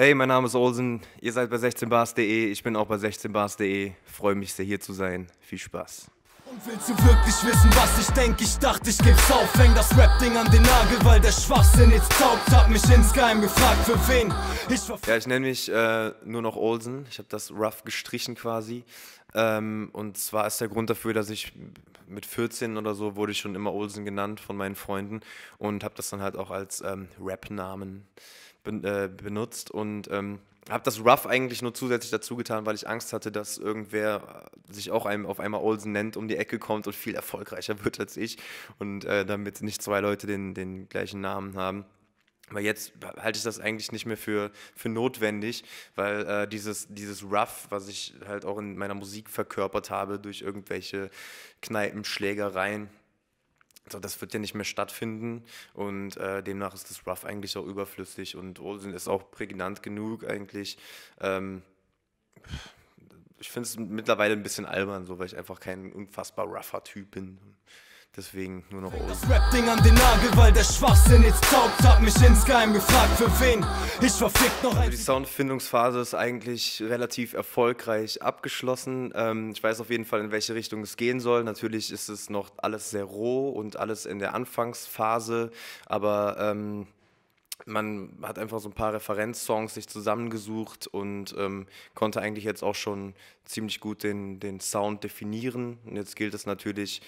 Hey, mein Name ist Olsen, ihr seid bei 16bars.de, ich bin auch bei 16bars.de, freue mich sehr hier zu sein, viel Spaß. Und willst du wirklich wissen, was ich denke? Ich dachte, ich geb's auf. Häng das Rap-Ding an den Nagel, weil der Schwachsinn jetzt taugt. Hab mich insgeheim gefragt, für wen ich war. Ja, ich nenne mich äh, nur noch Olsen. Ich habe das rough gestrichen quasi. Ähm, und zwar ist der Grund dafür, dass ich mit 14 oder so wurde ich schon immer Olsen genannt von meinen Freunden und habe das dann halt auch als ähm, Rap-Namen ben, äh, benutzt und ähm, habe das Rough eigentlich nur zusätzlich dazu getan, weil ich Angst hatte, dass irgendwer sich auch einem auf einmal Olsen nennt, um die Ecke kommt und viel erfolgreicher wird als ich und äh, damit nicht zwei Leute den, den gleichen Namen haben. Weil jetzt halte ich das eigentlich nicht mehr für, für notwendig, weil äh, dieses, dieses Rough, was ich halt auch in meiner Musik verkörpert habe durch irgendwelche Kneipenschlägereien, so, das wird ja nicht mehr stattfinden und äh, demnach ist das Rough eigentlich auch überflüssig und ist auch prägnant genug eigentlich. Ähm, ich finde es mittlerweile ein bisschen albern, so, weil ich einfach kein unfassbar rougher Typ bin. Deswegen nur noch Osen. Das Rap-Ding an den Nagel, weil der Schwachsinn jetzt taugt. Hab mich insgeheim gefragt, für wen ich verfickt noch also ein... Also die Soundfindungsphase ist eigentlich relativ erfolgreich abgeschlossen. Ähm, ich weiß auf jeden Fall, in welche Richtung es gehen soll. Natürlich ist es noch alles sehr roh und alles in der Anfangsphase. Aber... Ähm, man hat einfach so ein paar Referenzsongs sich zusammengesucht und ähm, konnte eigentlich jetzt auch schon ziemlich gut den, den Sound definieren. Und jetzt gilt es natürlich,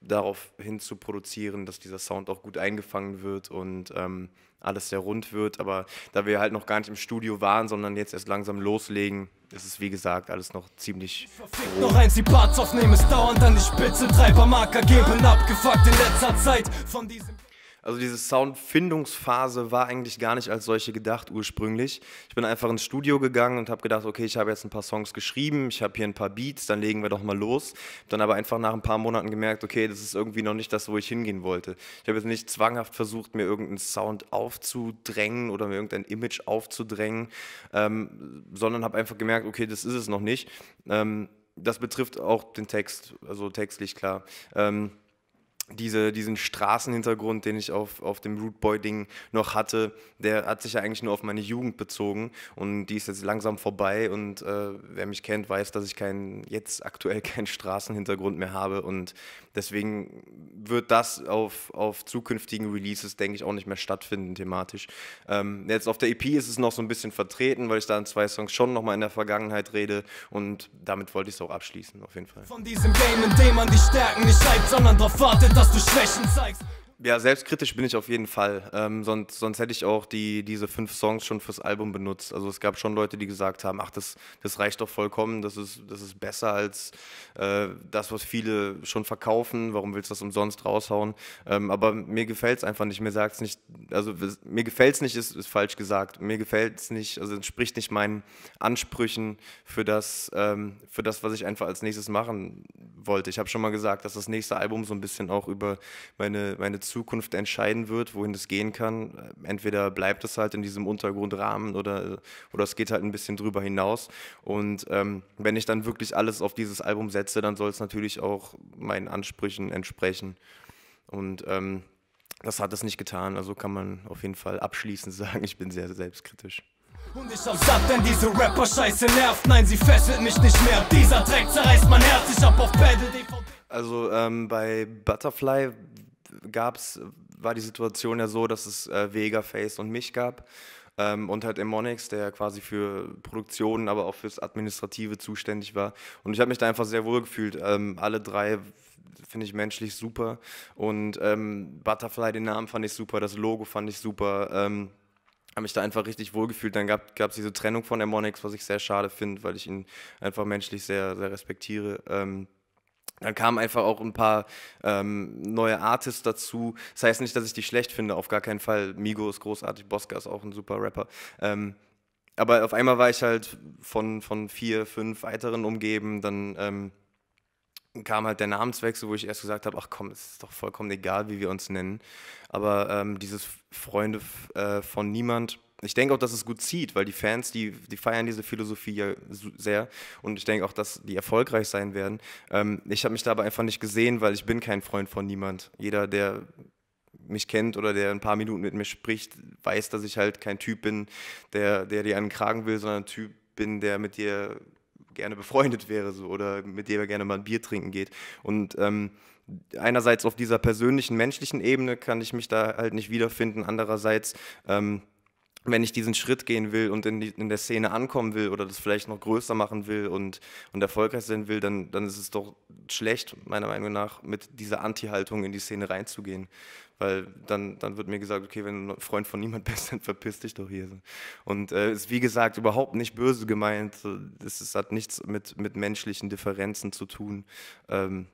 darauf hin zu produzieren, dass dieser Sound auch gut eingefangen wird und ähm, alles sehr rund wird. Aber da wir halt noch gar nicht im Studio waren, sondern jetzt erst langsam loslegen, ist es wie gesagt alles noch ziemlich. Verfickt noch eins, die Parts aufnehmen, ist dauernd an die Spitze. Treiber geben abgefuckt in letzter Zeit von diesem. Also diese Soundfindungsphase war eigentlich gar nicht als solche gedacht ursprünglich. Ich bin einfach ins Studio gegangen und habe gedacht, okay, ich habe jetzt ein paar Songs geschrieben, ich habe hier ein paar Beats, dann legen wir doch mal los. Dann aber einfach nach ein paar Monaten gemerkt, okay, das ist irgendwie noch nicht das, wo ich hingehen wollte. Ich habe jetzt nicht zwanghaft versucht, mir irgendeinen Sound aufzudrängen oder mir irgendein Image aufzudrängen, ähm, sondern habe einfach gemerkt, okay, das ist es noch nicht. Ähm, das betrifft auch den Text, also textlich klar. Ähm, diese, diesen Straßenhintergrund, den ich auf, auf dem Rootboy-Ding noch hatte, der hat sich ja eigentlich nur auf meine Jugend bezogen und die ist jetzt langsam vorbei und äh, wer mich kennt, weiß, dass ich keinen, jetzt aktuell keinen Straßenhintergrund mehr habe und deswegen wird das auf, auf zukünftigen Releases, denke ich, auch nicht mehr stattfinden thematisch. Ähm, jetzt auf der EP ist es noch so ein bisschen vertreten, weil ich da in zwei Songs schon nochmal in der Vergangenheit rede und damit wollte ich es auch abschließen, auf jeden Fall. Von diesem Game, in dem man die Stärken nicht schreibt, sondern darauf wartet, dass du Schwächen zeigst. Ja, selbstkritisch bin ich auf jeden Fall. Ähm, sonst, sonst hätte ich auch die, diese fünf Songs schon fürs Album benutzt. Also es gab schon Leute, die gesagt haben, ach, das, das reicht doch vollkommen, das ist, das ist besser als äh, das, was viele schon verkaufen. Warum willst du das umsonst raushauen? Ähm, aber mir gefällt es einfach nicht. Mir sagt es nicht, also mir gefällt es nicht, ist, ist falsch gesagt. Mir gefällt es nicht, also entspricht nicht meinen Ansprüchen für das, ähm, für das, was ich einfach als nächstes machen wollte. Ich habe schon mal gesagt, dass das nächste Album so ein bisschen auch über meine, meine Zukunft entscheiden wird, wohin es gehen kann. Entweder bleibt es halt in diesem Untergrundrahmen oder, oder es geht halt ein bisschen drüber hinaus. Und ähm, wenn ich dann wirklich alles auf dieses Album setze, dann soll es natürlich auch meinen Ansprüchen entsprechen. Und ähm, das hat es nicht getan. Also kann man auf jeden Fall abschließend sagen, ich bin sehr selbstkritisch. Und ich hab satt, denn diese Rapper-Scheiße nervt. Nein, sie fesselt mich nicht mehr. Dieser Dreck zerreißt mein Herz. Ich hab auf Pedal DVD. Also ähm, bei Butterfly gab's, war die Situation ja so, dass es äh, Vega, Face und mich gab. Ähm, und halt Emonix, der quasi für Produktionen, aber auch fürs Administrative zuständig war. Und ich habe mich da einfach sehr wohl gefühlt. Ähm, alle drei finde ich menschlich super. Und ähm, Butterfly, den Namen fand ich super, das Logo fand ich super ähm, habe mich da einfach richtig wohlgefühlt. Dann gab es diese Trennung von Harmonix, was ich sehr schade finde, weil ich ihn einfach menschlich sehr, sehr respektiere. Ähm, dann kamen einfach auch ein paar ähm, neue Artists dazu. Das heißt nicht, dass ich die schlecht finde, auf gar keinen Fall. Migo ist großartig, Bosca ist auch ein super Rapper. Ähm, aber auf einmal war ich halt von, von vier, fünf weiteren umgeben. Dann ähm, kam halt der Namenswechsel, wo ich erst gesagt habe, ach komm, es ist doch vollkommen egal, wie wir uns nennen. Aber ähm, dieses Freunde äh, von niemand ich denke auch, dass es gut zieht, weil die Fans, die, die feiern diese Philosophie ja sehr und ich denke auch, dass die erfolgreich sein werden. Ähm, ich habe mich da aber einfach nicht gesehen, weil ich bin kein Freund von niemand. Jeder, der mich kennt oder der ein paar Minuten mit mir spricht, weiß, dass ich halt kein Typ bin, der, der dir einen Kragen will, sondern ein Typ bin, der mit dir gerne befreundet wäre so, oder mit dem er gerne mal ein Bier trinken geht. Und ähm, einerseits auf dieser persönlichen, menschlichen Ebene kann ich mich da halt nicht wiederfinden, andererseits... Ähm, wenn ich diesen Schritt gehen will und in, die, in, der Szene ankommen will oder das vielleicht noch größer machen will und, und erfolgreich sein will, dann, dann ist es doch schlecht, meiner Meinung nach, mit dieser Anti-Haltung in die Szene reinzugehen. Weil dann, dann wird mir gesagt, okay, wenn du ein Freund von niemand bist, dann verpiss dich doch hier. Und äh, ist wie gesagt überhaupt nicht böse gemeint. Es hat nichts mit, mit menschlichen Differenzen zu tun. Ähm,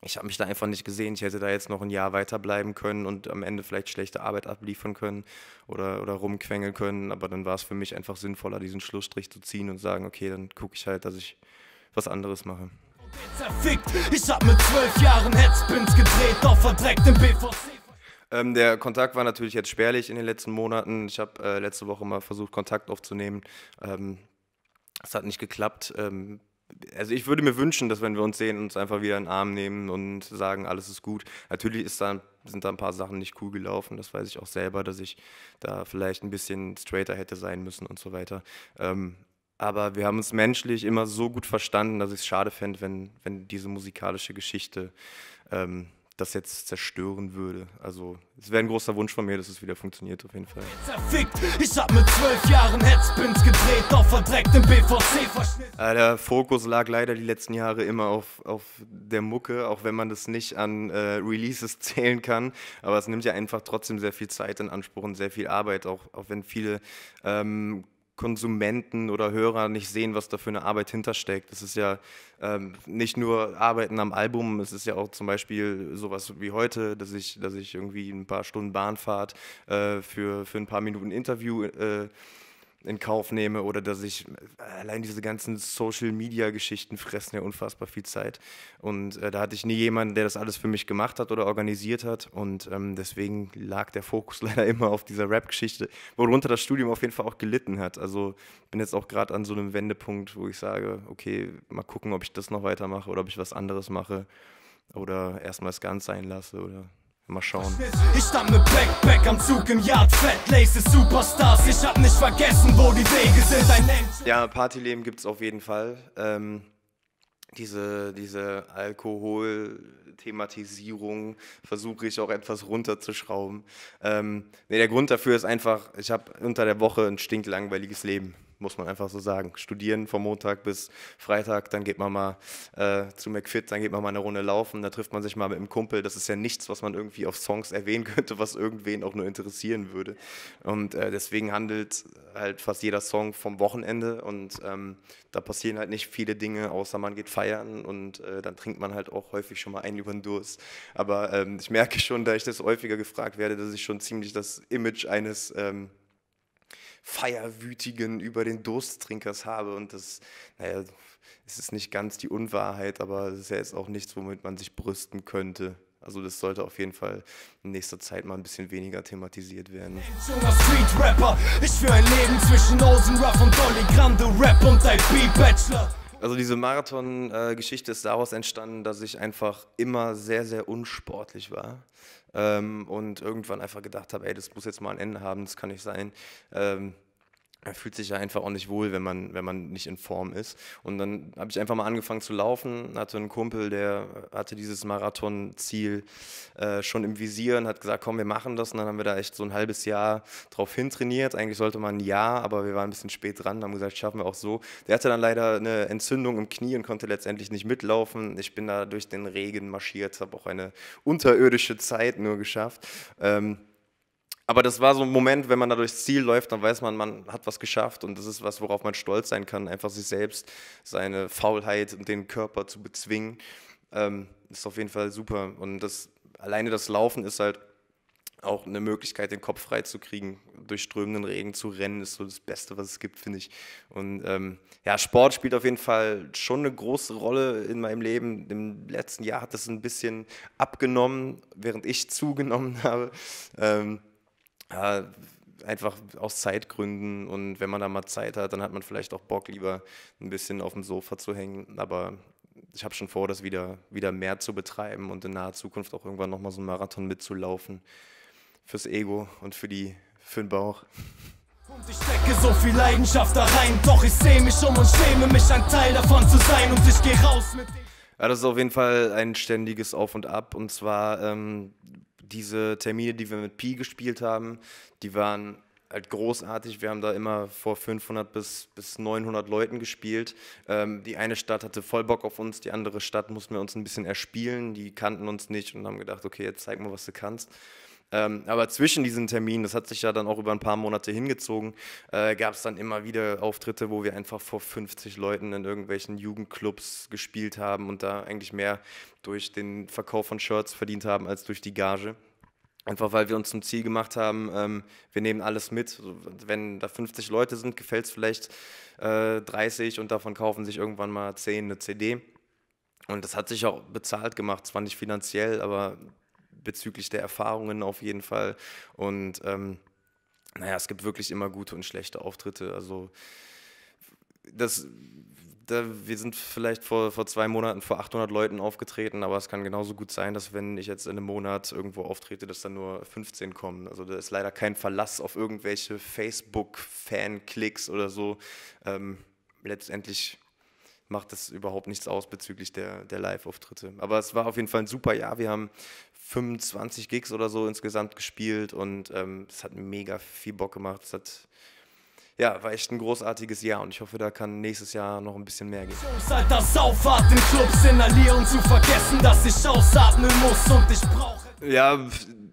ich habe mich da einfach nicht gesehen. Ich hätte da jetzt noch ein Jahr weiterbleiben können und am Ende vielleicht schlechte Arbeit abliefern können oder, oder rumquengeln können. Aber dann war es für mich einfach sinnvoller, diesen Schlussstrich zu ziehen und sagen, okay, dann gucke ich halt, dass ich was anderes mache. Ähm, der Kontakt war natürlich jetzt spärlich in den letzten Monaten. Ich habe äh, letzte Woche mal versucht, Kontakt aufzunehmen. Ähm, es hat nicht geklappt. Ähm, also ich würde mir wünschen, dass wenn wir uns sehen, uns einfach wieder in den Arm nehmen und sagen, alles ist gut. Natürlich ist da, sind da ein paar Sachen nicht cool gelaufen, das weiß ich auch selber, dass ich da vielleicht ein bisschen straighter hätte sein müssen und so weiter. Ähm, aber wir haben uns menschlich immer so gut verstanden, dass ich es schade fände, wenn, wenn diese musikalische Geschichte ähm, das jetzt zerstören würde. Also es wäre ein großer Wunsch von mir, dass es wieder funktioniert auf jeden Fall. ich hab mit zwölf Jahren Headspins gedreht auf verdrecktem BVC-Verschnitt. der Fokus lag leider die letzten Jahre immer auf, auf der Mucke, auch wenn man das nicht an äh, Releases zählen kann. Aber es nimmt ja einfach trotzdem sehr viel Zeit in Anspruch und sehr viel Arbeit, auch, auch wenn viele ähm, Konsumenten oder Hörer nicht sehen, was da für eine Arbeit hintersteckt. Es ist ja ähm, nicht nur Arbeiten am Album, es ist ja auch zum Beispiel sowas wie heute, dass ich, dass ich irgendwie ein paar Stunden Bahnfahrt äh, für, für ein paar Minuten Interview äh, in Kauf nehme oder dass ich äh, allein diese ganzen Social-Media-Geschichten fressen ja unfassbar viel Zeit. Und äh, da hatte ich nie jemanden, der das alles für mich gemacht hat oder organisiert hat. Und ähm, deswegen lag der Fokus leider immer auf dieser Rap-Geschichte, worunter das Studium auf jeden Fall auch gelitten hat. Also bin jetzt auch gerade an so einem Wendepunkt, wo ich sage, okay, mal gucken, ob ich das noch weitermache oder ob ich was anderes mache oder erstmal es ganz sein lasse oder Mal schauen. Ich stand mit Backpack am Zug im Yard, Fat Laces, Superstars. Ich hab nicht vergessen, wo die Wege sind. Ein ja, Partyleben gibt's auf jeden Fall. Ähm, diese, diese Alkohol-Thematisierung versuche ich auch etwas runterzuschrauben. Ähm, nee, der Grund dafür ist einfach, ich habe unter der Woche ein stinklangweiliges Leben muss man einfach so sagen. Studieren vom Montag bis Freitag, dann geht man mal äh, zu McFit, dann geht man mal eine Runde laufen, da trifft man sich mal mit einem Kumpel. Das ist ja nichts, was man irgendwie auf Songs erwähnen könnte, was irgendwen auch nur interessieren würde. Und äh, deswegen handelt halt fast jeder Song vom Wochenende und ähm, da passieren halt nicht viele Dinge, außer man geht feiern und äh, dann trinkt man halt auch häufig schon mal einen über den Durst. Aber ähm, ich merke schon, da ich das häufiger gefragt werde, dass ich schon ziemlich das Image eines ähm, Feierwütigen über den Dursttrinkers habe. Und das, naja, es ist nicht ganz die Unwahrheit, aber es ist ja jetzt auch nichts, womit man sich brüsten könnte. Also das sollte auf jeden Fall in nächster Zeit mal ein bisschen weniger thematisiert werden. Junger Street Rapper, ich für ein Leben zwischen Rosenruff und Dolly Grande, Rap und dein bachelor Also diese Marathon-Geschichte ist daraus entstanden, dass ich einfach immer sehr, sehr unsportlich war ähm, und irgendwann einfach gedacht habe, ey, das muss jetzt mal ein Ende haben, das kann nicht sein. Ähm, man fühlt sich ja einfach auch nicht wohl, wenn man, wenn man nicht in Form ist. Und dann habe ich einfach mal angefangen zu laufen, hatte einen Kumpel, der hatte dieses Marathonziel äh, schon im Visier und hat gesagt, komm, wir machen das. Und dann haben wir da echt so ein halbes Jahr drauf hintrainiert. Eigentlich sollte man ein Jahr, aber wir waren ein bisschen spät dran, haben gesagt, schaffen wir auch so. Der hatte dann leider eine Entzündung im Knie und konnte letztendlich nicht mitlaufen. Ich bin da durch den Regen marschiert, habe auch eine unterirdische Zeit nur geschafft. Ähm, aber das war so ein Moment, wenn man da durchs Ziel läuft, dann weiß man, man hat was geschafft und das ist was, worauf man stolz sein kann, einfach sich selbst, seine Faulheit und den Körper zu bezwingen. Ähm, ist auf jeden Fall super. Und das alleine das Laufen ist halt auch eine Möglichkeit, den Kopf freizukriegen, durch strömenden Regen zu rennen, ist so das Beste, was es gibt, finde ich. Und ähm, ja, Sport spielt auf jeden Fall schon eine große Rolle in meinem Leben. Im letzten Jahr hat das ein bisschen abgenommen, während ich zugenommen habe. Ähm, äh, einfach aus Zeitgründen und wenn man da mal Zeit hat, dann hat man vielleicht auch Bock, lieber ein bisschen auf dem Sofa zu hängen. Aber ich habe schon vor, das wieder, wieder mehr zu betreiben und in naher Zukunft auch irgendwann nochmal so einen Marathon mitzulaufen. Fürs Ego und für, die, für den Bauch. Und ich stecke so viel Leidenschaft da rein, doch ich sehe mich um und schäme mich, ein Teil davon zu sein und ich gehe raus mit. Ja, das ist auf jeden Fall ein ständiges Auf und Ab. Und zwar ähm, diese Termine, die wir mit Pi gespielt haben, die waren halt großartig. Wir haben da immer vor 500 bis, bis 900 Leuten gespielt. Ähm, die eine Stadt hatte voll Bock auf uns, die andere Stadt mussten wir uns ein bisschen erspielen. Die kannten uns nicht und haben gedacht, okay, jetzt zeig mal, was du kannst. Ähm, aber zwischen diesen Terminen, das hat sich ja dann auch über ein paar Monate hingezogen, äh, gab es dann immer wieder Auftritte, wo wir einfach vor 50 Leuten in irgendwelchen Jugendclubs gespielt haben und da eigentlich mehr durch den Verkauf von Shirts verdient haben als durch die Gage. Einfach weil wir uns zum Ziel gemacht haben, ähm, wir nehmen alles mit. Wenn da 50 Leute sind, gefällt es vielleicht äh, 30 und davon kaufen sich irgendwann mal 10 eine CD. Und das hat sich auch bezahlt gemacht, zwar nicht finanziell, aber bezüglich der Erfahrungen auf jeden Fall. Und ähm, naja, es gibt wirklich immer gute und schlechte Auftritte. Also das, da, wir sind vielleicht vor, vor zwei Monaten vor 800 Leuten aufgetreten, aber es kann genauso gut sein, dass wenn ich jetzt in einem Monat irgendwo auftrete, dass dann nur 15 kommen. Also da ist leider kein Verlass auf irgendwelche Facebook-Fan-Klicks oder so. Ähm, letztendlich macht das überhaupt nichts aus bezüglich der, der Live-Auftritte. Aber es war auf jeden Fall ein super Jahr. Wir haben 25 Gigs oder so insgesamt gespielt und ähm, es ähm, hat mega viel Bock gemacht. Es hat ja, war echt ein großartiges Jahr und ich hoffe, da kann nächstes Jahr noch ein bisschen mehr gehen. Ja,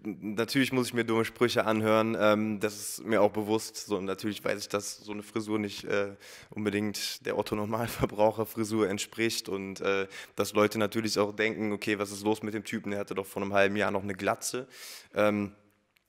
natürlich muss ich mir dumme Sprüche anhören. Ähm, das ist mir auch bewusst. So, natürlich weiß ich, dass so eine Frisur nicht äh, unbedingt der Otto-Normalverbraucher-Frisur entspricht und äh, dass Leute natürlich auch denken, okay, was ist los mit dem Typen? Der hatte doch vor einem halben Jahr noch eine Glatze. Ähm,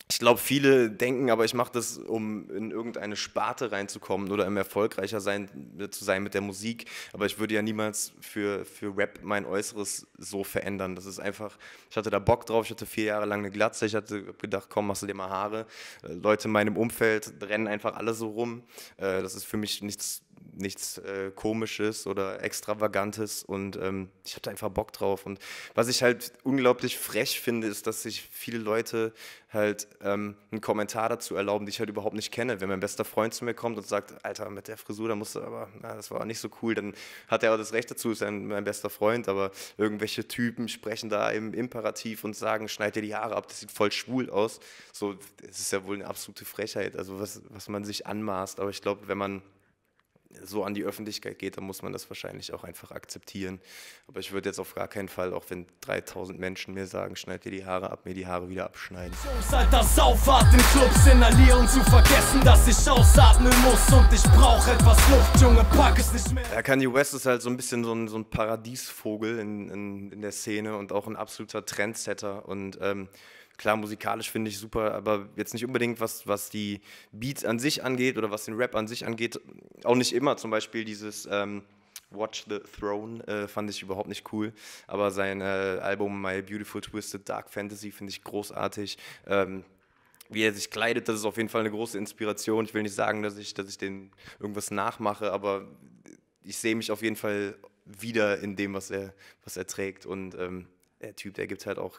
ich glaube, viele denken, aber ich mache das, um in irgendeine Sparte reinzukommen oder im erfolgreicher sein, äh, zu sein mit der Musik. Aber ich würde ja niemals für, für Rap mein Äußeres so verändern. Das ist einfach, ich hatte da Bock drauf, ich hatte vier Jahre lang eine Glatze, ich hatte gedacht, komm, machst du dir mal Haare. Äh, Leute in meinem Umfeld rennen einfach alle so rum. Äh, das ist für mich nichts nichts äh, Komisches oder Extravagantes und ähm, ich hatte einfach Bock drauf. Und was ich halt unglaublich frech finde, ist, dass sich viele Leute halt ähm, einen Kommentar dazu erlauben, die ich halt überhaupt nicht kenne. Wenn mein bester Freund zu mir kommt und sagt, Alter, mit der Frisur, da musst du aber, na, das war nicht so cool, dann hat er auch das Recht dazu, ist ein, mein bester Freund, aber irgendwelche Typen sprechen da im Imperativ und sagen, schneid dir die Haare ab, das sieht voll schwul aus. So, es ist ja wohl eine absolute Frechheit, also was, was man sich anmaßt. Aber ich glaube, wenn man so an die Öffentlichkeit geht, dann muss man das wahrscheinlich auch einfach akzeptieren. Aber ich würde jetzt auf gar keinen Fall, auch wenn 3000 Menschen mir sagen, schneid dir die Haare ab, mir die Haare wieder abschneiden. Alter Saufahrt im Club inhalieren, zu vergessen, dass ich ausatmen muss und ich brauche etwas Luft, Junge, pack es nicht mehr. Ja, Kanye West ist halt so ein bisschen so ein, so ein Paradiesvogel in, in, in, der Szene und auch ein absoluter Trendsetter und ähm, Klar, musikalisch finde ich super, aber jetzt nicht unbedingt, was, was die Beats an sich angeht oder was den Rap an sich angeht. Auch nicht immer. Zum Beispiel dieses ähm, Watch the Throne äh, fand ich überhaupt nicht cool. Aber sein äh, Album My Beautiful Twisted Dark Fantasy finde ich großartig. Ähm, wie er sich kleidet, das ist auf jeden Fall eine große Inspiration. Ich will nicht sagen, dass ich, dass ich den irgendwas nachmache, aber ich sehe mich auf jeden Fall wieder in dem, was er, was er trägt. Und ähm, der Typ, der gibt halt auch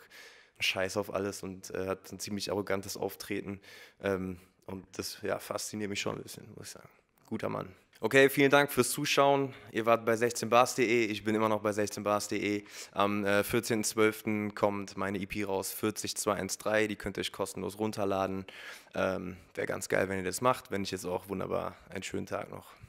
Scheiß auf alles und äh, hat ein ziemlich arrogantes Auftreten. Ähm, und das ja, fasziniert mich schon ein bisschen, muss ich sagen. Guter Mann. Okay, vielen Dank fürs Zuschauen. Ihr wart bei 16bars.de, ich bin immer noch bei 16bars.de. Am äh, 14.12. kommt meine EP raus, 40213, die könnt ihr euch kostenlos runterladen. Ähm, Wäre ganz geil, wenn ihr das macht. Wenn ich jetzt auch wunderbar. Einen schönen Tag noch.